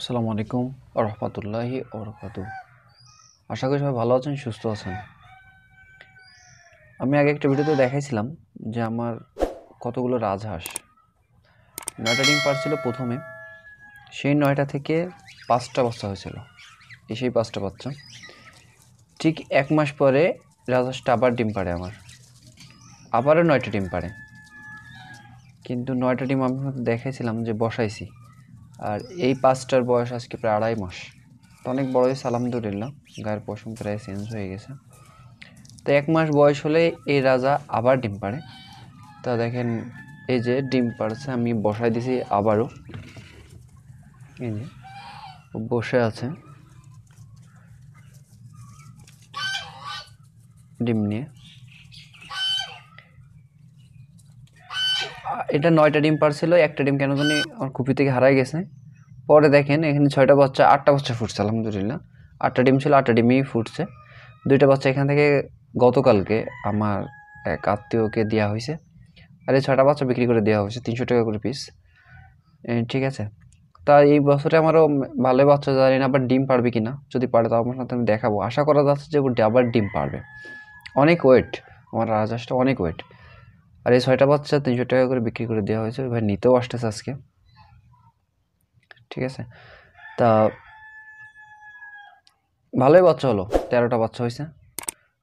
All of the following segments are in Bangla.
আসসালামু আলাইকুম রহমতুল্লাহি ওরকাত আশা করি সবাই ভালো আছেন সুস্থ আছেন আমি আগে একটা ভিডিওতে দেখাইছিলাম যে আমার কতগুলো রাজহাঁস নয়টা ডিম পারছিল প্রথমে সেই নয়টা থেকে পাঁচটা বাচ্চা হয়েছিল এই সেই পাঁচটা বাচ্চা ঠিক এক মাস পরে রাজহাঁসটা আবার ডিম পাড়ে আমার আবারও নয়টা ডিম পাড়ে কিন্তু নয়টা ডিম আমি দেখাইছিলাম যে বসাইছি আর এই পাঁচটার বয়স আজকে প্রায় আড়াই মাস তো অনেক বড়ই হয়েছে গায়ের পশম প্রায় চেঞ্জ হয়ে গেছে তো এক মাস বয়স হলে এই রাজা আবার ডিম পাড়ে তা দেখেন এই যে ডিম পাড়ছে আমি বসাই দিছি আবারও এই যে বসে আছে ডিম নিয়ে এটা নয়টা ডিম পারছিল একটা ডিম কেন জানি আমার কুপি থেকে হারাই গেছে পরে দেখেন এখানে ছয়টা বাচ্চা আটটা বাচ্চা ফুটছে আলহামদুলিল্লাহ আটটা ডিম ছিল আটটা ডিমই ফুটছে দুইটা বাচ্চা এখান থেকে গতকালকে আমার এক আত্মীয়কে দেওয়া হয়েছে আর এই ছয়টা বাচ্চা বিক্রি করে দেওয়া হয়েছে তিনশো টাকা করে পিস ঠিক আছে তা এই বছরে আমারও ভালো বাচ্চা জানি না আবার ডিম পারবে কি না যদি পারে তাও আমার সাথে আমি দেখাবো আশা করা যাচ্ছে যে আবার ডিম পারবে অনেক ওয়েট আমার রাজহাঁসটা অনেক ওয়েট আর এই ছয়টা বাচ্চা তিনশো টাকা করে বিক্রি করে দেওয়া হয়েছে ভাই নিতেও আসতেছে আজকে ঠিক আছে তা ভালোই বাচ্চা হলো তেরোটা বাচ্চা হয়েছে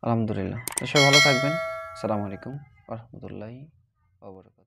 আলহামদুলিল্লাহ তো সবাই ভালো থাকবেন আসসালামু আলাইকুম রহমতুল্লাহ